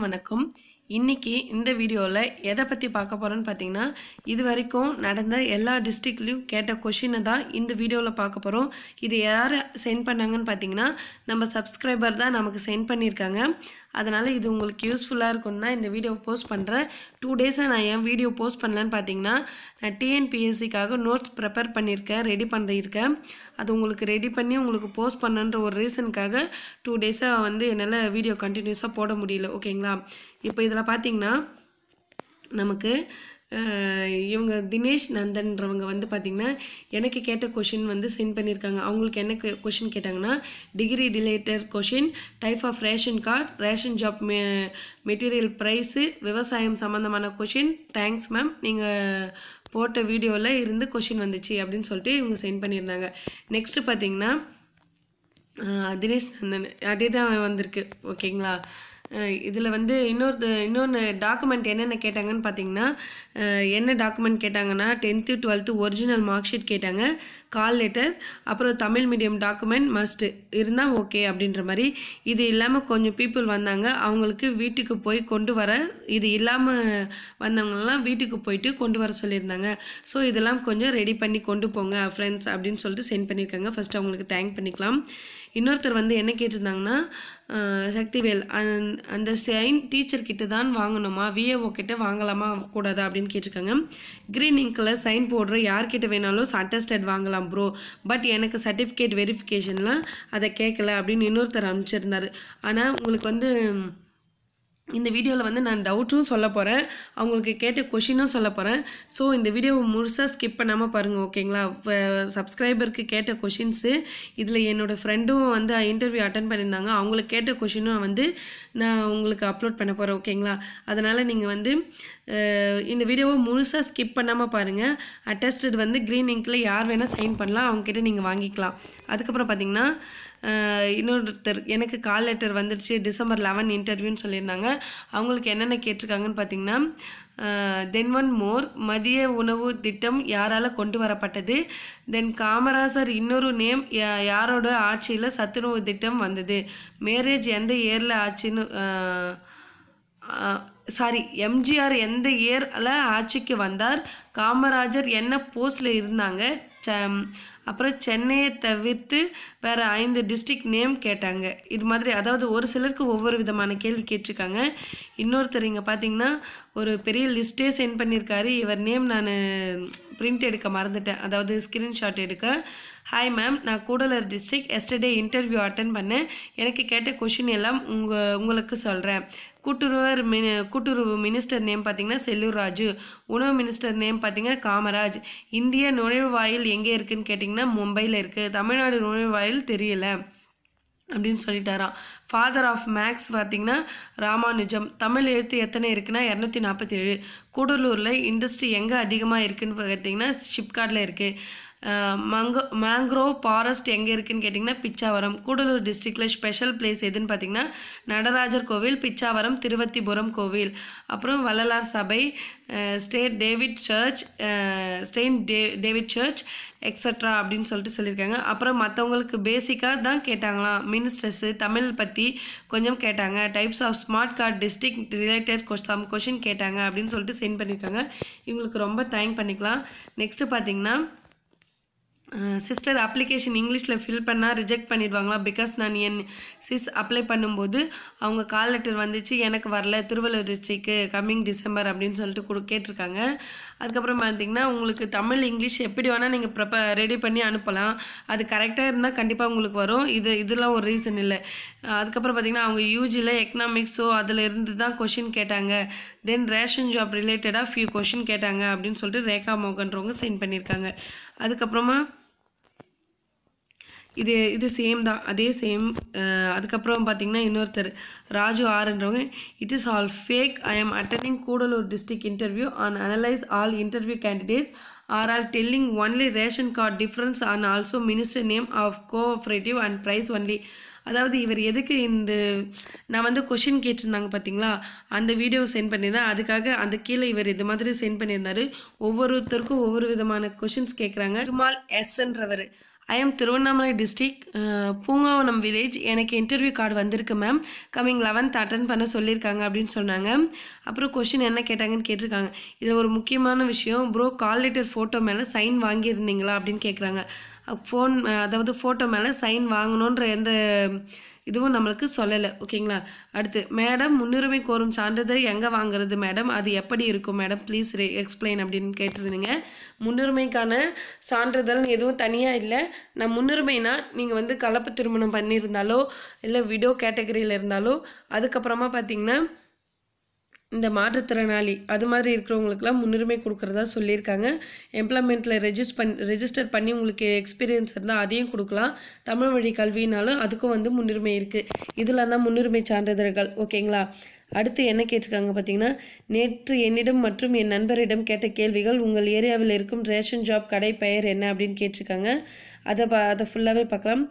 வணக்கம் இன்றைக்கி இந்த வீடியோவில் எதை பற்றி பார்க்க போகிறோன்னு பார்த்தீங்கன்னா இது வரைக்கும் நடந்த எல்லா டிஸ்ட்ரிக்ட்லேயும் கேட்ட கொஷினை தான் இந்த வீடியோவில் பார்க்க போகிறோம் இது யார் சென்ட் பண்ணாங்கன்னு பார்த்தீங்கன்னா நம்ம சப்ஸ்கிரைபர் தான் நமக்கு சென்ட் பண்ணியிருக்காங்க அதனால் இது உங்களுக்கு யூஸ்ஃபுல்லாக இருக்கும்னா இந்த வீடியோ போஸ்ட் பண்ணுறேன் டூ டேஸாக நான் ஏன் வீடியோ போஸ்ட் பண்ணலன்னு பார்த்தீங்கன்னா நான் டிஎன்பிஎஸ்சிக்காக நோட்ஸ் ப்ரிப்பேர் பண்ணியிருக்கேன் ரெடி பண்ணியிருக்கேன் அது உங்களுக்கு ரெடி பண்ணி உங்களுக்கு போஸ்ட் பண்ணுன்ற ஒரு ரீசனுக்காக டூ டேஸாக வந்து என்னால் வீடியோ கண்டினியூஸாக போட முடியல ஓகேங்களா இப்போ இதில் பார்த்திங்கன்னா நமக்கு இவங்க தினேஷ் நந்தன்றவங்க வந்து பார்த்திங்கன்னா எனக்கு கேட்ட கொஷின் வந்து சென்ட் பண்ணியிருக்காங்க அவங்களுக்கு என்ன கொஷின் கேட்டாங்கன்னா degree related question type of ration card ration job மெ மெட்டீரியல் ப்ரைஸு விவசாயம் சம்மந்தமான கொஷின் தேங்க்ஸ் மேம் நீங்கள் போட்ட வீடியோவில் இருந்து கொஷின் வந்துச்சு அப்படின்னு சொல்லிட்டு இவங்க சென்ட் பண்ணியிருந்தாங்க நெக்ஸ்ட்டு பார்த்திங்கன்னா தினேஷ் நந்தன் அதே தான் வந்திருக்கு ஓகேங்களா இதில் வந்து இன்னொரு இன்னொன்று டாக்குமெண்ட் என்னென்ன கேட்டாங்கன்னு பார்த்தீங்கன்னா என்ன டாக்குமெண்ட் கேட்டாங்கன்னா tenth twelfth original mark sheet கேட்டாங்க கால் லெட்டர் அப்புறம் தமிழ் மீடியம் டாக்குமெண்ட் மஸ்ட்டு இருந்தால் ஓகே அப்படின்ற மாதிரி இது இல்லாமல் கொஞ்சம் பீப்புள் வந்தாங்க அவங்களுக்கு வீட்டுக்கு போய் கொண்டு வர இது இல்லாமல் வந்தவங்கெல்லாம் வீட்டுக்கு போயிட்டு கொண்டு வர சொல்லியிருந்தாங்க ஸோ இதெல்லாம் கொஞ்சம் ரெடி பண்ணி கொண்டு போங்க ஃப்ரெண்ட்ஸ் அப்படின்னு சொல்லிட்டு சென்ட் பண்ணியிருக்காங்க ஃபஸ்ட்டு அவங்களுக்கு தேங்க் பண்ணிக்கலாம் இன்னொருத்தர் வந்து என்ன கேட்டிருந்தாங்கன்னா சக்திவேல் அந்த சைன் டீச்சர் கிட்ட தான் வாங்கணுமா விஏஓ கிட்ட வாங்கலாமா கூடாதா அப்படின்னு கேட்டிருக்காங்க க்ரீன் இங்கில் சைன் போடுற யார்கிட்ட வேணாலும் அட்டஸ்டட் வாங்கலாம் ப்ரோ பட் எனக்கு சர்டிஃபிகேட் வெரிஃபிகேஷன்லாம் அதை கேட்கல அப்படின்னு இன்னொருத்தர் அனுப்பிச்சிருந்தார் ஆனால் உங்களுக்கு வந்து இந்த வீடியோவில் வந்து நான் டவுட்டும் சொல்ல போகிறேன் அவங்களுக்கு கேட்ட கொஷினும் சொல்ல போகிறேன் ஸோ இந்த வீடியோவை முழுசாக ஸ்கிப் பண்ணாமல் பாருங்கள் ஓகேங்களா சப்ஸ்கிரைபருக்கு கேட்ட கொஷின்ஸு இதில் என்னோடய ஃப்ரெண்டும் வந்து இன்டர்வியூ அட்டன் பண்ணியிருந்தாங்க அவங்களுக்கு கேட்ட கொஷினும் வந்து நான் உங்களுக்கு அப்லோட் பண்ண போகிறேன் ஓகேங்களா அதனால் நீங்கள் வந்து இந்த வீடியோவை முழுசாக ஸ்கிப் பண்ணாமல் பாருங்கள் அட்டஸ்டட் வந்து க்ரீன் இங்கில் யார் வேணால் சைன் பண்ணலாம் அவங்கக்கிட்ட நீங்கள் வாங்கிக்கலாம் அதுக்கப்புறம் பார்த்திங்கன்னா இன்னொருத்தர் எனக்கு கால் லெட்டர் வந்துடுச்சு டிசம்பர் லெவன் இன்டர்வியூன்னு சொல்லியிருந்தாங்க அவங்களுக்கு என்னென்ன கேட்டிருக்காங்கன்னு பார்த்தீங்கன்னா தென் ஒன் மோர் மதிய உணவு திட்டம் யாரால் கொண்டு வரப்பட்டது தென் காமராசர் இன்னொரு நேம் யாரோட ஆட்சியில் சத்துணவு திட்டம் வந்தது மேரேஜ் எந்த இயரில் ஆச்சுன்னு சாரி எம்ஜிஆர் எந்த இயரில் ஆட்சிக்கு வந்தார் காமராஜர் என்ன போஸ்டில் இருந்தாங்க அப்புறம் சென்னையை தவிர்த்து வேறு ஐந்து டிஸ்ட்ரிக் நேம் கேட்டாங்க இது மாதிரி அதாவது ஒரு சிலருக்கு ஒவ்வொரு விதமான கேள்வி கேட்டிருக்காங்க இன்னொருத்தர் இங்கே பார்த்தீங்கன்னா ஒரு பெரிய லிஸ்ட்டே சென்ட் பண்ணியிருக்காரு இவர் நேம் நான் பிரிண்ட் எடுக்க மறந்துட்டேன் அதாவது ஸ்க்ரீன்ஷாட் எடுக்க ஹாய் மேம் நான் Gudalur district yesterday interview attend பண்ணேன் எனக்கு கேட்ட கொஷின் எல்லாம் உங்கள் உங்களுக்கு சொல்கிறேன் கூட்டுறவர் மினி கூட்டுறவு மினிஸ்டர் நேம் பார்த்தீங்கன்னா செல்லூர் ராஜு உணவு மினிஸ்டர் நேம் பார்த்தீங்கன்னா காமராஜ் இந்திய வாயில் எங்கே இருக்குதுன்னு கேட்டிங்கன்னா மும்பையில் இருக்குது தமிழ்நாடு நுழைவு வாயில் தெரியலை அப்படின்னு சொல்லிட்டாராம் ஃபாதர் ஆஃப் மேக்ஸ் பார்த்திங்கன்னா ராமானுஜம் தமிழ் எழுத்து எத்தனை இருக்குன்னா இரநூத்தி நாற்பத்தி ஏழு கூடலூரில் இண்டஸ்ட்ரி எங்கே அதிகமாக இருக்குதுன்னு பார்த்தீங்கன்னா ஷிப்கார்டில் இருக்குது மங்கோ மேங்க்ரோவ் ஃபாரஸ்ட் எங்கே இருக்குதுன்னு கேட்டிங்கன்னா பிச்சாவரம் கூடலூர் டிஸ்ட்ரிக்டில் ஸ்பெஷல் பிளேஸ் எதுன்னு பார்த்திங்கன்னா நடராஜர் கோவில் பிச்சாவரம் திருவத்திபுரம் கோவில் அப்புறம் வள்ளலார் சபை state David church stain day David church extra அப்படின்னு சொல்லிட்டு சொல்லியிருக்காங்க அப்புறம் மற்றவங்களுக்கு பேசிக்காக தான் கேட்டாங்களாம் மினிஸ்டர்ஸு தமிழ் பற்றி கொஞ்சம் கேட்டாங்க types of smart card district related some question கேட்டாங்க அப்படின்னு சொல்லிட்டு சென்ட் பண்ணியிருக்காங்க இவங்களுக்கு ரொம்ப தேங்க் பண்ணிக்கலாம் நெக்ஸ்ட்டு பார்த்திங்கன்னா சிஸ்டர் அப்ளிகேஷன் இங்கிலீஷில் ஃபில் பண்ணால் ரிஜெக்ட் பண்ணிடுவாங்களா பிகாஸ் நான் என் சிஸ் அப்ளை பண்ணும்போது அவங்க கால் லெட்டர் வந்துச்சு எனக்கு வரல திருவள்ளூர் டிஸ்ட்ரிக்கு கம்மிங் டிசம்பர் அப்படின்னு சொல்லிட்டு கொடு கேட்டிருக்காங்க அதுக்கப்புறம் பார்த்திங்கன்னா உங்களுக்கு தமிழ் இங்கிலீஷ் எப்படி வேணால் நீங்கள் ப்ரப்ப ரெடி பண்ணி அனுப்பலாம் அது கரெக்டாக இருந்தால் கண்டிப்பாக உங்களுக்கு வரும் இது இதெல்லாம் ஒரு ரீசன் இல்லை அதுக்கப்புறம் பார்த்திங்கன்னா அவங்க யூஜியில் எக்கனாமிக்ஸோ அதில் இருந்து தான் கொஷின் கேட்டாங்க தென் ரேஷன் ஜாப் ரிலேட்டடாக ஃபியூ கொஷின் கேட்டாங்க அப்படின்னு சொல்லிட்டு ரேகா மோகன்றவங்க சென்ட் பண்ணியிருக்காங்க அதுக்கப்புறமா இது இது சேம் தான் அதே சேம் அதுக்கப்புறம் பார்த்தீங்கன்னா இன்னொருத்தர் ராஜு ஆர்ன்றவங்க it is all fake I am அட்டனிங் Gudalur district interview on analyse all interview candidates are all telling only ration card difference and also minister name of cooperative and price only அதாவது இவர் எதுக்கு இந்த நான் வந்து கொஷின் கேட்டிருந்தாங்க பார்த்தீங்களா அந்த வீடியோ சென்ட் பண்ணியிருந்தேன் அதுக்காக அந்த கீழே இவர் இது மாதிரி சென்ட் பண்ணியிருந்தார் ஒவ்வொருத்தருக்கும் ஒவ்வொரு விதமான கொஷின்ஸ் கேட்குறாங்க ருமால் எஸ்ன்றவர் I am Tiruvannamalai district Poongavanam village எனக்கு இன்டர்வியூ கார்டு வந்திருக்கு மேம் கம்மிங் லெவன்த் அட்டன் பண்ண சொல்லியிருக்காங்க அப்படின்னு சொன்னாங்க அப்புறம் கொஷின் என்ன கேட்டாங்கன்னு கேட்டிருக்காங்க இதில் ஒரு முக்கியமான விஷயம் ப்ரோ கால் லெட்டர் ஃபோட்டோ மேலே சைன் வாங்கியிருந்தீங்களா அப்படின்னு கேட்குறாங்க ஃபோன் அதாவது ஃபோட்டோ மேலே சைன் வாங்கணுன்ற எந்த இதுவும் நம்மளுக்கு சொல்லலை ஓகேங்களா அடுத்து மேடம் முன்னுரிமை கோரும் சான்றிதழ் எங்கே வாங்குறது மேடம் அது எப்படி இருக்கும் மேடம் ப்ளீஸ் ரே எக்ஸ்பிளைன் அப்படின்னு கேட்டிருந்தீங்க முன்னுரிமைக்கான சான்றிதழ் எதுவும் தனியாக இல்லை நான் முன்னுரிமைனா நீங்கள் வந்து கலப்பு திருமணம் பண்ணியிருந்தாலோ இல்லை விடோ கேட்டகரியில் இருந்தாலோ அதுக்கப்புறமா பார்த்தீங்கன்னா இந்த மாற்றுத்திறனாளி அது மாதிரி இருக்கிறவங்களுக்குலாம் முன்னுரிமை கொடுக்குறதா சொல்லியிருக்காங்க எம்ப்ளாய்மெண்ட்டில் ரெஜிஸ்ட் பண் ரெஜிஸ்டர் பண்ணி உங்களுக்கு எக்ஸ்பீரியன்ஸ் இருந்தால் அதையும் கொடுக்கலாம் தமிழ் வழி கல்வினாலும் அதுக்கும் வந்து முன்னுரிமை இருக்குது இதெல்லாம் தான் முன்னுரிமை சான்றிதழ்கள் ஓகேங்களா அடுத்து என்ன கேட்டிருக்காங்க பார்த்தீங்கன்னா நேற்று என்னிடம் மற்றும் என் நண்பரிடம் கேட்ட கேள்விகள் உங்கள் ஏரியாவில் இருக்கும் ரேஷன் ஜாப் கடை பெயர் என்ன அப்படின்னு கேட்டிருக்காங்க அதை பா அதை ஃபுல்லாகவே பார்க்கலாம்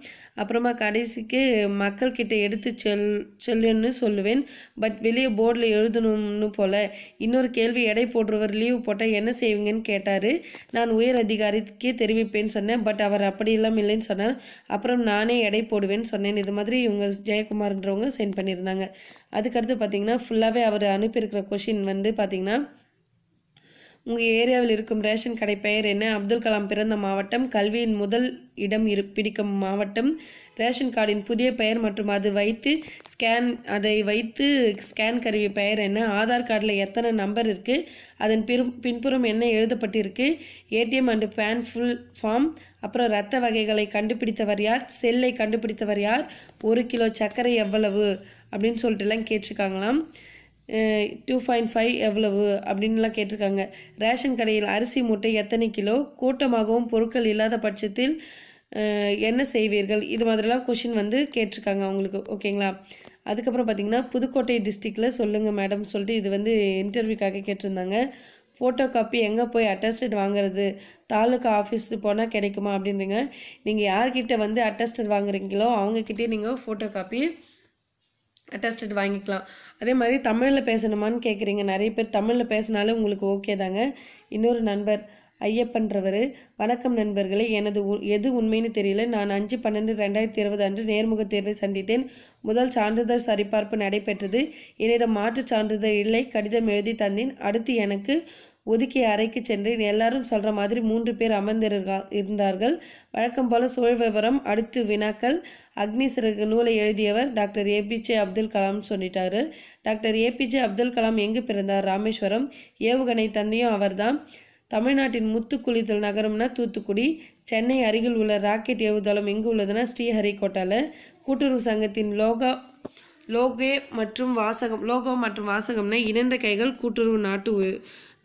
அப்புறமா கடைசிக்கு மக்கள்கிட்ட எடுத்து செல் செல்லுன்னு சொல்லுவேன் பட் வெளியே போர்டில் எழுதணும்னு போல் இன்னொரு கேள்வி எடை போடுறவர் லீவ் போட்டால் என்ன செய்வீங்கன்னு கேட்டார் நான் உயர் அதிகாரிக்கே தெரிவிப்பேன்னு சொன்னேன் பட் அவர் அப்படி இல்லாமல் இல்லைன்னு சொன்னார் அப்புறம் நானே எடை போடுவேன்னு சொன்னேன் இது மாதிரி இவங்க ஜெயக்குமார்ன்றவங்க சென்ட் பண்ணியிருந்தாங்க அதுக்கடுத்து பார்த்தீங்கன்னா ஃபுல்லாகவே அவர் அனுப்பியிருக்கிற கொஷின் வந்து பார்த்திங்கன்னா உங்கள் ஏரியாவில் இருக்கும் ரேஷன் கடை பெயர் என்ன அப்துல் கலாம் பிறந்த மாவட்டம் கல்வியின் முதல் இடம் இரு பிடிக்கும் மாவட்டம் ரேஷன் கார்டின் புதிய பெயர் மற்றும் அது வைத்து ஸ்கேன் அதை வைத்து ஸ்கேன் கருவி பெயர் என்ன ஆதார் கார்டில் எத்தனை நம்பர் இருக்குது அதன் பிற பின்புறம் என்ன எழுதப்பட்டிருக்கு ATM and PAN full form அப்புறம் ரத்த வகைகளை கண்டுபிடித்தவர் யார் செல்லை கண்டுபிடித்தவர் யார் ஒரு கிலோ சர்க்கரை எவ்வளவு அப்படின்னு சொல்லிட்டுலாம் கேட்டிருக்காங்களாம் டூ பாயிண்ட் ஃபைவ் எவ்வளவு அப்படின்லாம் கேட்டிருக்காங்க ரேஷன் கடையில் அரிசி மூட்டை எத்தனை கிலோ கூட்டமாகவும் பொருட்கள் இல்லாத பட்சத்தில் என்ன செய்வீர்கள் இது மாதிரிலாம் கொஷின் வந்து கேட்டிருக்காங்க அவங்களுக்கு ஓகேங்களா அதுக்கப்புறம் பார்த்திங்கன்னா புதுக்கோட்டை டிஸ்ட்ரிக்டில் சொல்லுங்கள் மேடம் சொல்லிட்டு இது வந்து இன்டர்வியூக்காக கேட்டிருந்தாங்க ஃபோட்டோ காப்பி எங்கே போய் அட்டஸ்டட் வாங்குறது தாலுக்கா ஆஃபீஸுக்கு போனால் கிடைக்குமா அப்படின்றீங்க நீங்கள் யார்கிட்ட வந்து அட்டஸ்டட் வாங்குறீங்களோ அவங்கக்கிட்டே நீங்கள் ஃபோட்டோ காப்பி அட்டஸ்டட் வாங்கிக்கலாம் அதே மாதிரி தமிழில் பேசணுமான்னு கேட்குறீங்க நிறைய பேர் தமிழில் பேசினாலே உங்களுக்கு ஓகே தாங்க இன்னொரு நண்பர் ஐயப்பன்றவர் வணக்கம் நண்பர்களே எனது எது உண்மைன்னு தெரியல நான் அஞ்சு பன்னெண்டு ரெண்டாயிரத்தி இருபது அன்று நேர்முக தேர்வை சந்தித்தேன் முதல் சான்றிதழ் சரிபார்ப்பு நடைபெற்றது என்னிடம் மாற்று சான்றிதழ் இல்லை கடிதம் எழுதி தந்தேன் அடுத்து எனக்கு ஒதுக்கிய அறைக்கு சென்றேன் எல்லாரும் சொல்கிற மாதிரி மூன்று பேர் அமர்ந்திருக்கா இருந்தார்கள் வழக்கம் போல சுழல் விவரம் அடுத்து வினாக்கள் அக்னி சிறகு நூலை எழுதியவர் டாக்டர் ஏபிஜே அப்துல் கலாம் சொல்லிட்டார் டாக்டர் ஏபிஜே அப்துல் கலாம் எங்கு பிறந்தார் ராமேஸ்வரம் ஏவுகணை தந்தையும் அவர்தான் தமிழ்நாட்டின் முத்துக்குளித்தல் நகரம்னா தூத்துக்குடி சென்னை அருகில் உள்ள ராக்கெட் ஏவுதளம் எங்கு உள்ளதுன்னா ஸ்ரீஹரிகோட்டாவில் கூட்டுறவு சங்கத்தின் லோகா லோகே மற்றும் வாசகம் லோகோ மற்றும் வாசகம்னா இணைந்த கைகள் கூட்டுறவு நாட்டு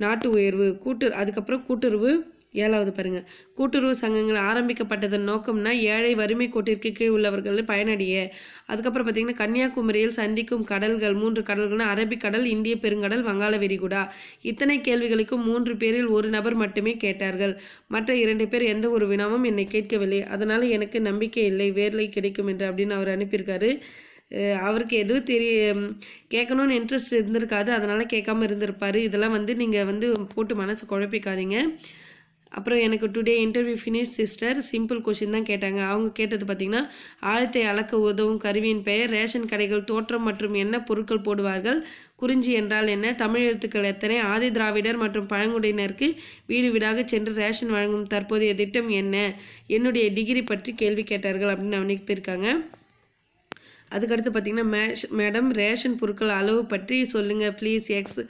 நாட்டு உயர்வு கூட்டு அதுக்கப்புறம் கூட்டுறவு ஏழாவது பாருங்கள் கூட்டுறவு சங்கங்கள் ஆரம்பிக்கப்பட்டதன் நோக்கம்னா ஏழை வறுமை கோட்டிற்கு கீழ் உள்ளவர்கள் பயனடைய அதுக்கப்புறம் பார்த்தீங்கன்னா கன்னியாகுமரியில் சந்திக்கும் கடல்கள் மூன்று கடல்கள்னா கடல் இந்திய பெருங்கடல் வங்காள விரிகுடா இத்தனை கேள்விகளுக்கும் மூன்று பேரில் ஒரு நபர் மட்டுமே கேட்டார்கள் மற்ற இரண்டு பேர் எந்த ஒரு வினாவும் என்னை கேட்கவில்லை அதனால் எனக்கு நம்பிக்கை இல்லை வேர்லை கிடைக்கும் என்று அப்படின்னு அவர் அனுப்பியிருக்காரு அவருக்கு எதுவும் தெரிய கேட்கணும்னு இன்ட்ரெஸ்ட் இருந்திருக்காது அதனால் கேட்காம இருந்திருப்பார் இதெல்லாம் வந்து நீங்கள் வந்து போட்டு மனசு குழப்பிக்காதீங்க அப்புறம் எனக்கு today interview finish sister simple question தான் கேட்டாங்க அவங்க கேட்டது பார்த்திங்கன்னா ஆழத்தை அளக்க உதவும் கருவியின் பெயர் ரேஷன் கடைகள் தோற்றம் மற்றும் என்ன பொருட்கள் போடுவார்கள் குறிஞ்சி என்றால் என்ன தமிழ் எழுத்துக்கள் எத்தனை ஆதி திராவிடர் மற்றும் பழங்குடியினருக்கு வீடு வீடாக சென்று ரேஷன் வழங்கும் தற்போதைய திட்டம் என்ன என்னுடைய டிகிரி பற்றி கேள்வி கேட்டார்கள் அப்படின்னு அவனுக்கு போயிருக்காங்க அதுக்கடுத்து பார்த்திங்கன்னா மேஷ் மேடம் ரேஷன் பொருட்கள் அளவு பற்றி சொல்லுங்கள் ப்ளீஸ் எக்ஸ்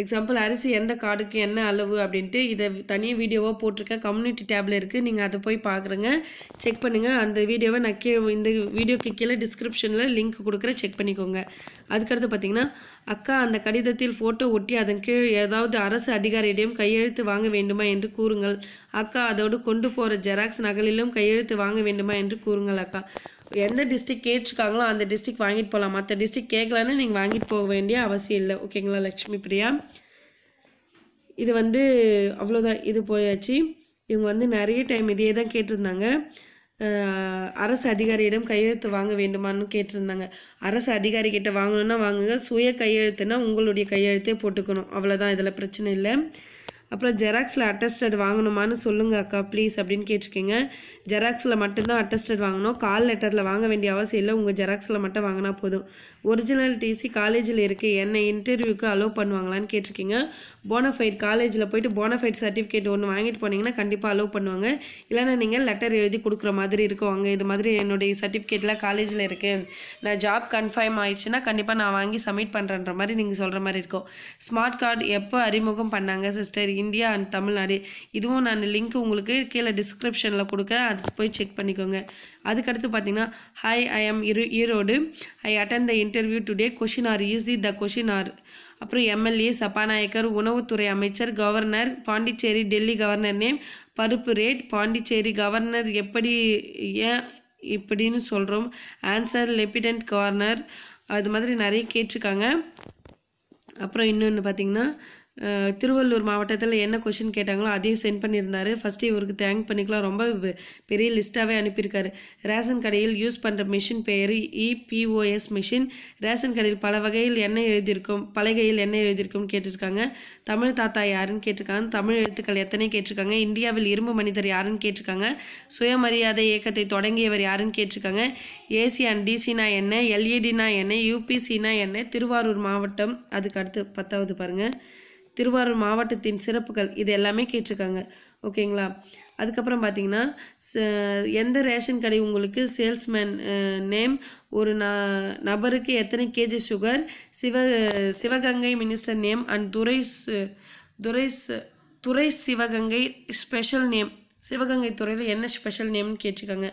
எக்ஸாம்பிள் அரிசி எந்த கார்டுக்கு என்ன அளவு அப்படின்ட்டு இதை தனியாக வீடியோவாக போட்டிருக்கேன் கம்யூனிட்டி டேபில் இருக்குது நீங்கள் அதை போய் பார்க்குறேங்க செக் பண்ணுங்கள் அந்த வீடியோவை நான் கீழே இந்த வீடியோக்கு கீழே டிஸ்கிரிப்ஷனில் லிங்க் கொடுக்குறேன் செக் பண்ணிக்கோங்க அதுக்கடுத்து பார்த்திங்கன்னா அக்கா அந்த கடிதத்தில் ஃபோட்டோ ஒட்டி அதன் கீழ் ஏதாவது அரசு அதிகாரியிடம் கையெழுத்து வாங்க வேண்டுமா என்று கூறுங்கள் அக்கா அதோடு கொண்டு போகிற ஜெராக்ஸ் நகலிலும் கையெழுத்து வாங்க வேண்டுமா என்று கூறுங்கள் அக்கா எந்த டிஸ்ட்ரிக் கேட்டிருக்காங்களோ அந்த டிஸ்ட்ரிக் வாங்கிட்டு போகலாம் மற்ற டிஸ்ட்ரிக் கேட்கலன்னு நீங்கள் வாங்கிட்டு போக வேண்டிய அவசியம் இல்லை ஓகேங்களா லக்ஷ்மி பிரியா இது வந்து அவ்வளோதான் இது போயாச்சு இவங்க வந்து நிறைய டைம் இதையே தான் கேட்டிருந்தாங்க அரசு அதிகாரியிடம் கையெழுத்து வாங்க வேண்டுமான்னு கேட்டிருந்தாங்க அரசு அதிகாரி கிட்ட வாங்கணும்னா வாங்குங்க சுய கையெழுத்துனா உங்களுடைய கையெழுத்தே போட்டுக்கணும் அவ்வளோதான் இதில் பிரச்சனை இல்லை அப்புறம் ஜெராக்ஸில் அட்டஸ்டட் வாங்கணுமான்னு சொல்லுங்கள் அக்கா ப்ளீஸ் அப்படின்னு கேட்டிருக்கீங்க ஜெராக்ஸில் மட்டும்தான் அட்டஸ்டட் வாங்கணும் கால் லெட்டரில் வாங்க வேண்டிய அவசியம் இல்லை உங்கள் ஜெராக்ஸில் மட்டும் வாங்கினா போதும் ஒரிஜினல் டிசி காலேஜில் இருக்குது என்னை இன்டர்வியூக்கு அலோவ் பண்ணுவாங்களான்னு கேட்டிருக்கீங்க போனஃபைட் காலேஜில் போயிட்டு போனஃபைட் சர்டிஃபிகேட் ஒன்று வாங்கிட்டு போனீங்கன்னா கண்டிப்பாக அலோவ் பண்ணுவாங்க இல்லைனா நீங்கள் லெட்டர் எழுதி கொடுக்குற மாதிரி இருக்கும் அங்கே இது மாதிரி என்னுடைய சர்டிஃபிகேட்லாம் காலேஜில் இருக்குது நான் ஜாப் கன்ஃபார்ம் ஆயிடுச்சுன்னா கண்டிப்பாக நான் வாங்கி சப்மிட் பண்ணுறன்ற மாதிரி நீங்கள் சொல்கிற மாதிரி இருக்கும் ஸ்மார்ட் கார்டு எப்போ அறிமுகம் பண்ணாங்க சிஸ்டர் இந்தியா அண்ட் தமிழ்நாடு இதுவும் நான் லிங்க் உங்களுக்கு கீழே டிஸ்கிரிப்ஷனில் கொடுக்க அது போய் செக் பண்ணிக்கோங்க அதுக்கடுத்து பார்த்தீங்கன்னா ஹாய் ஐ ஆம் இரு Erode I attend the interview today question are easy the question are அப்புறம் எம்எல்ஏ சபாநாயகர் உணவுத்துறை அமைச்சர் governor Pondicherry Delhi governor name பருப்பு ரேட் பாண்டிச்சேரி கவர்னர் எப்படி ஏன் இப்படின்னு சொல்கிறோம் ஆன்சர் லெப்டினன்ட் கவர்னர் அது மாதிரி நிறைய கேட்டிருக்காங்க அப்புறம் இன்னொன்று பார்த்திங்கன்னா திருவள்ளூர் மாவட்டத்தில் என்ன கொஷின் கேட்டாங்களோ அதையும் சென்ட் பண்ணியிருந்தாரு ஃபஸ்ட்டு இவருக்கு தேங்க் பண்ணிக்கலாம் ரொம்ப பெரிய லிஸ்ட்டாகவே அனுப்பியிருக்காரு ரேஷன் கடையில் யூஸ் பண்ணுற மிஷின் பெயர் இபிஓஎஸ் மிஷின் ரேஷன் கடையில் பல வகையில் என்ன எழுதியிருக்கும் பலகையில் என்ன எழுதியிருக்கும்னு கேட்டிருக்காங்க தமிழ் தாத்தா யாருன்னு கேட்டிருக்காங்க தமிழ் எழுத்துக்கள் எத்தனை கேட்டிருக்காங்க இந்தியாவில் இரும்பு மனிதர் யாருன்னு கேட்டிருக்காங்க சுயமரியாதை இயக்கத்தை தொடங்கியவர் யாருன்னு கேட்டிருக்காங்க ஏசி அண்ட் டிசினா என்ன எல்இடினா e என்ன யூபிசினா என்ன திருவாரூர் மாவட்டம் அதுக்கு அடுத்து பத்தாவது பாருங்கள் திருவாரூர் மாவட்டத்தின் சிறப்புகள் இது எல்லாமே கேட்டிருக்காங்க ஓகேங்களா அதுக்கப்புறம் பார்த்தீங்கன்னா எந்த ரேஷன் கடை உங்களுக்கு சேல்ஸ்மேன் நேம் ஒரு ந நபருக்கு எத்தனை கேஜி சுகர் சிவ சிவகங்கை மினிஸ்டர் நேம் அண்ட் துரை துரை துறை சிவகங்கை ஸ்பெஷல் நேம் சிவகங்கை துறையில் என்ன ஸ்பெஷல் நேம்னு கேட்டிருக்காங்க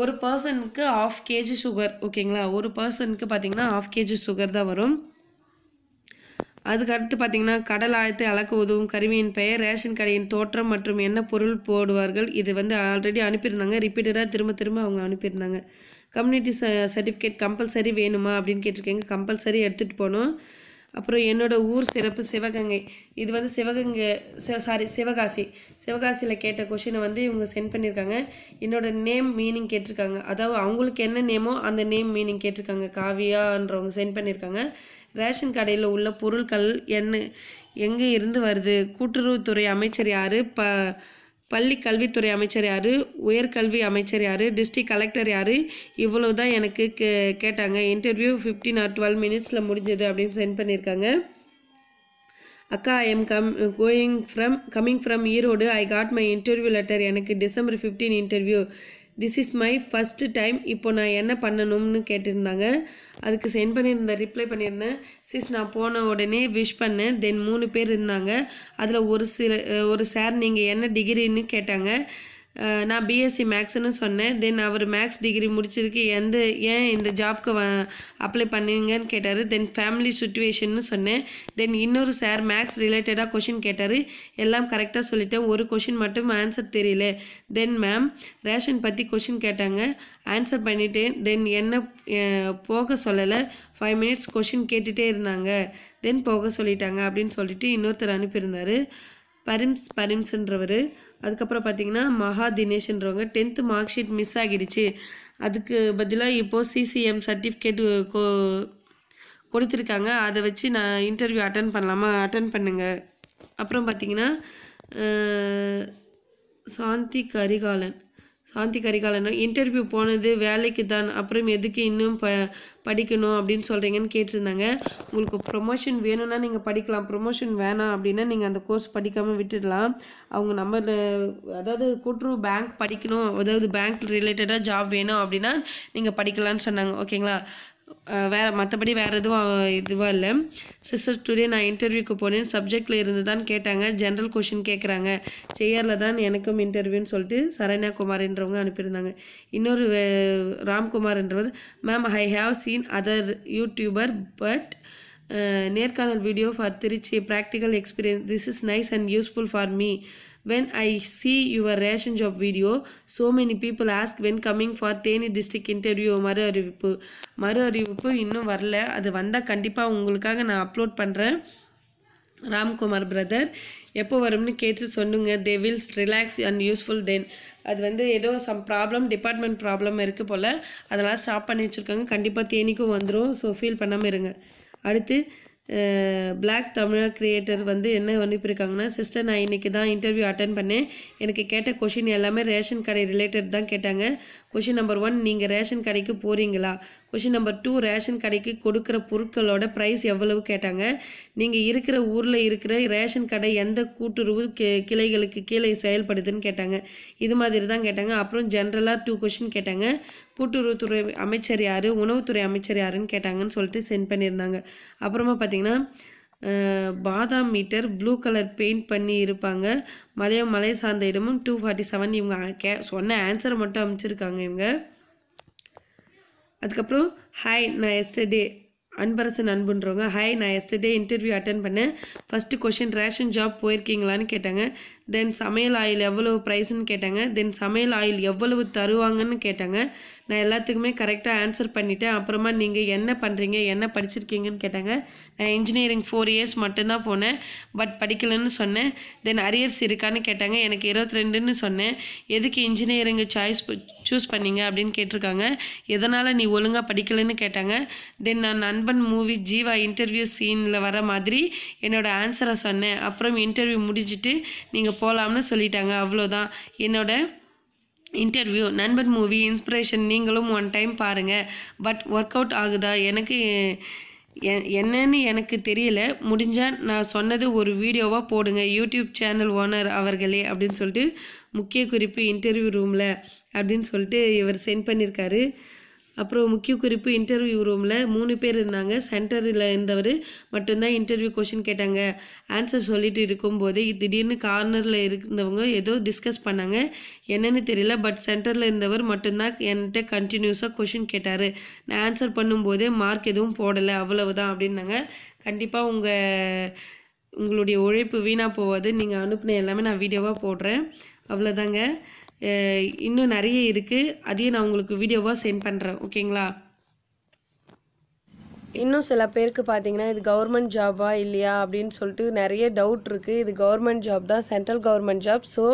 ஒரு பர்சனுக்கு ஆஃப் கேஜி சுகர் ஓகேங்களா ஒரு பர்சனுக்கு பார்த்தீங்கன்னா ஆஃப் கேஜி சுகர் தான் வரும் அதுக்கடுத்து பார்த்தீங்கன்னா கடல் ஆழத்தை அளக்க உதவும் கருவியின் பெயர் ரேஷன் கடையின் தோற்றம் மற்றும் என்ன பொருள் போடுவார்கள் இது வந்து ஆல்ரெடி அனுப்பியிருந்தாங்க ரிப்பீட்டடாக திரும்ப திரும்ப அவங்க அனுப்பியிருந்தாங்க கம்யூனிட்டி சர்டிஃபிகேட் கம்பல்சரி வேணுமா அப்படின்னு கேட்டிருக்கேங்க கம்பல்சரி எடுத்துகிட்டு போகணும் அப்புறம் என்னோடய ஊர் சிறப்பு சிவகங்கை இது வந்து சிவகங்கை சாரி சிவகாசி சிவகாசியில் கேட்ட கொஷினை வந்து இவங்க சென்ட் பண்ணியிருக்காங்க என்னோடய நேம் மீனிங் கேட்டிருக்காங்க அதாவது அவங்களுக்கு என்ன நேமோ அந்த நேம் மீனிங் கேட்டிருக்காங்க காவியான்றவங்க சென்ட் பண்ணியிருக்காங்க ரேஷன் கடையில் உள்ள பொருட்கள் என்ன எங்கே இருந்து வருது கூட்டுறவுத்துறை அமைச்சர் யார் ப பள்ளி கல்வித்துறை அமைச்சர் யார் உயர்கல்வி அமைச்சர் யார் டிஸ்ட்ரிக்ட் கலெக்டர் யார் இவ்வளோ தான் எனக்கு கே கேட்டாங்க இன்டர்வியூ ஃபிஃப்டீன் ஆர் டுவெல் மினிட்ஸில் முடிஞ்சது அப்படின்னு சென்ட் பண்ணியிருக்காங்க அக்கா I am come going from coming from Erode I got my interview letter எனக்கு December fifteen interview this is my first time இப்போ நான் என்ன பண்ணணும்னு கேட்டிருந்தாங்க அதுக்கு சென்ட் பண்ணியிருந்தேன் ரிப்ளை பண்ணியிருந்தேன் சிஸ் நான் போன உடனே விஷ் பண்ணேன் தென் மூணு பேர் இருந்தாங்க அதில் ஒரு சில ஒரு சார் நீங்கள் என்ன டிகிரின்னு கேட்டாங்க நான் பிஎஸ்சி மேக்ஸ்ன்னு சொன்னேன் தென் அவர் மேக்ஸ் டிகிரி முடிச்சதுக்கு எந்த ஏன் இந்த ஜாப்க்கு வ அப்ளை பண்ணீங்கன்னு கேட்டார் தென் ஃபேமிலி சுச்சுவேஷன்னு சொன்னேன் தென் இன்னொரு சார் மேக்ஸ் ரிலேட்டடாக கொஷின் கேட்டார் எல்லாம் கரெக்டாக சொல்லிட்டேன் ஒரு கொஷின் மட்டும் ஆன்சர் தெரியல தென் மேம் ரேஷன் பற்றி கொஷின் கேட்டாங்க ஆன்சர் பண்ணிவிட்டேன் தென் என்ன போக சொல்லலை ஃபைவ் மினிட்ஸ் கொஷின் கேட்டுகிட்டே இருந்தாங்க தென் போக சொல்லிட்டாங்க அப்படின்னு சொல்லிட்டு இன்னொருத்தர் அனுப்பியிருந்தார் பரிம்ஸ் பரிம்ஸ்ன்றவர் அதுக்கப்புறம் பார்த்தீங்கன்னா மகா தினேஷ்ன்றவங்க டென்த்து மார்க் ஷீட் மிஸ் ஆகிடுச்சு அதுக்கு பதிலாக இப்போது சிசிஎம் சர்டிஃபிகேட் கோ கொடுத்துருக்காங்க அதை வச்சு நான் இன்டர்வியூ அட்டன் பண்ணலாமா அட்டன் பண்ணுங்கள் அப்புறம் பார்த்தீங்கன்னா சாந்தி கரிகாலன் சாந்தி கரிகாலன் இன்டர்வியூ போனது வேலைக்கு தான் அப்புறம் எதுக்கு இன்னும் ப படிக்கணும் அப்படின்னு சொல்கிறீங்கன்னு கேட்டிருந்தாங்க உங்களுக்கு ப்ரொமோஷன் வேணும்னா நீங்கள் படிக்கலாம் ப்ரொமோஷன் வேணாம் அப்படின்னா நீங்கள் அந்த கோர்ஸ் படிக்காமல் விட்டுடலாம் அவங்க நம்ம அதாவது கூட்டுறவு பேங்க் படிக்கணும் அதாவது பேங்க் ரிலேட்டடாக ஜாப் வேணும் அப்படின்னா நீங்கள் படிக்கலான்னு சொன்னாங்க ஓகேங்களா வேறு மற்றபடி வேறு எதுவும் இதுவாக இல்லை சிஸ்டர் டுடே நான் இன்டர்வியூக்கு போனேன் சப்ஜெக்டில் இருந்து தான் கேட்டாங்க ஜென்ரல் கொஷின் கேட்குறாங்க செய்யரில் தான் எனக்கும் இன்டர்வியூன்னு சொல்லிட்டு சரண்யா குமார்ன்றவங்க அனுப்பியிருந்தாங்க இன்னொரு ராம்குமார்ன்றவர் ma'am I have seen other YouTuber but நேர்காணல் video for Trichy practical experience this is nice and useful for me when I see your ration job video so many people ask when coming for Theni district interview மறு அறிவிப்பு மறு அறிவிப்பு இன்னும் வரல அது வந்தால் கண்டிப்பாக உங்களுக்காக நான் அப்லோட் பண்ணுறேன் ராம்குமார் பிரதர் எப்போ வரும்னு கேட்டு சொல்லுங்க they wills relax and useful then அது வந்து ஏதோ சம் ப்ராப்ளம் டிபார்ட்மெண்ட் ப்ராப்ளம் இருக்குது போல் அதெல்லாம் ஸ்டாப் பண்ணி வச்சுருக்காங்க கண்டிப்பாக தேனிக்கும் வந்துடும் ஸோ ஃபீல் பண்ணாமல் இருங்க அடுத்து பிளாக் தமிழ் கிரியேட்டர் வந்து என்ன அனுப்பியிருக்காங்கன்னா சிஸ்டர் நான் இன்றைக்கி தான் இன்டர்வியூ அட்டன் பண்ணேன் எனக்கு கேட்ட கொஷின் எல்லாமே ரேஷன் கடை ரிலேட்டட் தான் கேட்டாங்க கொஷின் நம்பர் ஒன் நீங்கள் ரேஷன் கடைக்கு போகிறீங்களா கொஷின் நம்பர் டூ ரேஷன் கடைக்கு கொடுக்குற பொருட்களோட ப்ரைஸ் எவ்வளவு கேட்டாங்க நீங்கள் இருக்கிற ஊரில் இருக்கிற ரேஷன் கடை எந்த கூட்டுறவு கிளைகளுக்கு கீழே செயல்படுதுன்னு கேட்டாங்க இது மாதிரி தான் கேட்டாங்க அப்புறம் ஜென்ரலாக டூ கொஷின் கேட்டாங்க கூட்டுறவுத்துறை அமைச்சர் யார் உணவுத்துறை அமைச்சர் யாருன்னு கேட்டாங்கன்னு சொல்லிட்டு சென்ட் பண்ணியிருந்தாங்க அப்புறமா பார்த்திங்கன்னா பாதாம் மீட்டர் ப்ளூ கலர் பெயிண்ட் பண்ணி இருப்பாங்க மலையோ மலை சார்ந்த இடமும் டூ ஃபார்ட்டி செவன் இவங்க கே சொன்ன ஆன்சரை மட்டும் அமைச்சிருக்காங்க இவங்க அதுக்கப்புறம் ஹாய் நான் எஸ்டர்டே அன்பரசன் அன்புன்றவங்க ஹாய் நான் எஸ்டர்டே இன்டர்வியூ அட்டன் பண்ணேன் ஃபஸ்ட்டு கொஷின் ரேஷன் ஜாப் போயிருக்கீங்களான்னு கேட்டாங்க தென் சமையல் ஆயில் எவ்வளவு ப்ரைஸ்ன்னு கேட்டாங்க தென் சமையல் ஆயில் எவ்வளவு தருவாங்கன்னு கேட்டாங்க நான் எல்லாத்துக்குமே கரெக்டாக ஆன்சர் பண்ணிட்டேன் அப்புறமா நீங்கள் என்ன பண்ணுறீங்க என்ன படிச்சிருக்கீங்கன்னு கேட்டாங்க நான் இன்ஜினியரிங் ஃபோர் இயர்ஸ் மட்டும்தான் போனேன் பட் படிக்கலைன்னு சொன்னேன் தென் அரியர்ஸ் இருக்கான்னு கேட்டாங்க எனக்கு இருபத்தி ரெண்டுன்னு சொன்னேன் எதுக்கு இன்ஜினியரிங் சாய்ஸ் சூஸ் பண்ணீங்க அப்படின்னு கேட்டிருக்காங்க எதனால் நீ ஒழுங்காக படிக்கலைன்னு கேட்டாங்க தென் நான் நண்பன் மூவி ஜீவா இன்டர்வியூ சீனில் வர மாதிரி என்னோடய ஆன்சரை சொன்னேன் அப்புறம் இன்டர்வியூ முடிஞ்சிட்டு நீங்கள் போகலாம்னு சொல்லிட்டாங்க அவ்வளோதான் என்னோடய இன்டர்வியூ நண்பர் மூவி இன்ஸ்பிரேஷன் நீங்களும் ஒன் டைம் பாருங்கள் பட் ஒர்க் அவுட் ஆகுதா எனக்கு என்னன்னு எனக்கு தெரியல முடிஞ்சால் நான் சொன்னது ஒரு வீடியோவாக போடுங்க யூடியூப் சேனல் ஓனர் அவர்களே அப்படின்னு சொல்லிட்டு முக்கிய குறிப்பு இன்டர்வியூ ரூமில் அப்படின்னு சொல்லிட்டு இவர் சென்ட் பண்ணியிருக்காரு அப்புறம் முக்கிய குறிப்பு இன்டர்வியூ ரூமில் மூணு பேர் இருந்தாங்க சென்டரில் இருந்தவர் மட்டும்தான் இன்டர்வியூ கொஷின் கேட்டாங்க ஆன்சர் சொல்லிட்டு இருக்கும்போது திடீர்னு கார்னரில் இருந்தவங்க ஏதோ டிஸ்கஸ் பண்ணாங்க என்னென்னு தெரியல பட் சென்டரில் இருந்தவர் மட்டும்தான் என்கிட்ட கண்டினியூஸாக கொஷின் கேட்டார் நான் ஆன்சர் பண்ணும்போதே மார்க் எதுவும் போடலை அவ்வளவுதான் அப்படின்னாங்க கண்டிப்பாக உங்கள் உங்களுடைய உழைப்பு வீணாக போகாது நீங்கள் அனுப்பின எல்லாமே நான் வீடியோவாக போடுறேன் அவ்வளோதாங்க இன்னும் நிறைய இருக்குது அதையும் நான் உங்களுக்கு வீடியோவாக சென்ட் பண்ணுறேன் ஓகேங்களா இன்னும் சில பேருக்கு பார்த்தீங்கன்னா இது கவர்மெண்ட் ஜாபா இல்லையா அப்படின்னு சொல்லிட்டு நிறைய டவுட் இருக்குது இது கவர்மெண்ட் ஜாப் தான் சென்ட்ரல் கவர்மெண்ட் ஜாப் ஸோ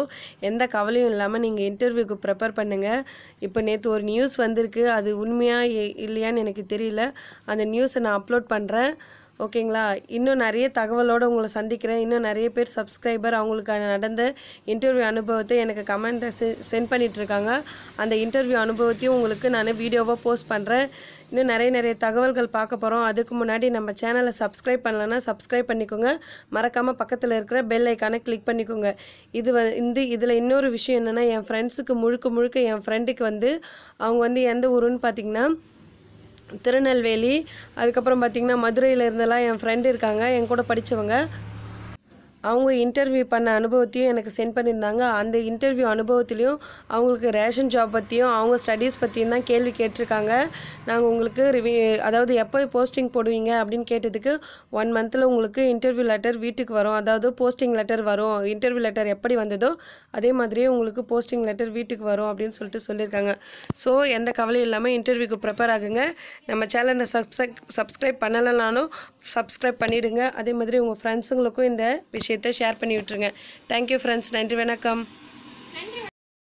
எந்த கவலையும் இல்லாமல் நீங்கள் இன்டர்வியூக்கு ப்ரிப்பேர் பண்ணுங்கள் இப்போ நேற்று ஒரு நியூஸ் வந்திருக்கு அது உண்மையாக இல்லையான்னு எனக்கு தெரியல அந்த நியூஸை நான் அப்லோட் பண்ணுறேன் ஓகேங்களா இன்னும் நிறைய தகவலோடு உங்களை சந்திக்கிறேன் இன்னும் நிறைய பேர் சப்ஸ்கிரைபர் அவங்களுக்கு நடந்த இன்டர்வியூ அனுபவத்தை எனக்கு கமெண்ட் சென்ட் பண்ணிகிட்ருக்காங்க அந்த இன்டர்வியூ அனுபவத்தையும் உங்களுக்கு நான் வீடியோவாக போஸ்ட் பண்ணுறேன் இன்னும் நிறைய நிறைய தகவல்கள் பார்க்க போகிறோம் அதுக்கு முன்னாடி நம்ம சேனலை சப்ஸ்கிரைப் பண்ணலன்னா சப்ஸ்கிரைப் பண்ணிக்கோங்க மறக்காமல் பக்கத்தில் இருக்கிற பெல் ஐக்கானை கிளிக் பண்ணிக்கோங்க இது வந்து இதில் இன்னொரு விஷயம் என்னென்னா என் ஃப்ரெண்ட்ஸுக்கு முழுக்க முழுக்க என் ஃப்ரெண்டுக்கு வந்து அவங்க வந்து எந்த ஊருன்னு பார்த்திங்கன்னா திருநெல்வேலி அதுக்கப்புறம் பார்த்திங்கன்னா மதுரையில் இருந்தெல்லாம் என் ஃப்ரெண்டு இருக்காங்க என் கூட படித்தவங்க அவங்க இன்டர்வியூ பண்ண அனுபவத்தையும் எனக்கு சென்ட் பண்ணியிருந்தாங்க அந்த இன்டர்வியூ அனுபவத்துலேயும் அவங்களுக்கு ரேஷன் ஜாப் பற்றியும் அவங்க ஸ்டடீஸ் பற்றியும் தான் கேள்வி கேட்டிருக்காங்க நாங்கள் உங்களுக்கு அதாவது எப்போ போஸ்டிங் போடுவீங்க அப்படின்னு கேட்டதுக்கு ஒன் மந்தில் உங்களுக்கு இன்டர்வியூ லெட்டர் வீட்டுக்கு வரும் அதாவது போஸ்டிங் லெட்டர் வரும் இன்டர்வியூ லெட்டர் எப்படி வந்ததோ அதே மாதிரியே உங்களுக்கு போஸ்டிங் லெட்டர் வீட்டுக்கு வரும் அப்படின்னு சொல்லிட்டு சொல்லியிருக்காங்க ஸோ எந்த கவலையும் இல்லாமல் இன்டர்வியூக்கு ப்ரிப்பேர் ஆகுங்க நம்ம சேனலை சப்ஸ்க் சப்ஸ்கிரைப் பண்ணலைனாலும் சப்ஸ்கிரைப் பண்ணிவிடுங்க அதே மாதிரி உங்கள் ஃப்ரெண்ட்ஸுங்களுக்கும் இந்த விஷயத்தை விஷயத்தை ஷேர் பண்ணி விட்டுருங்க தேங்க்யூ ஃப்ரெண்ட்ஸ் நன்றி வணக்கம்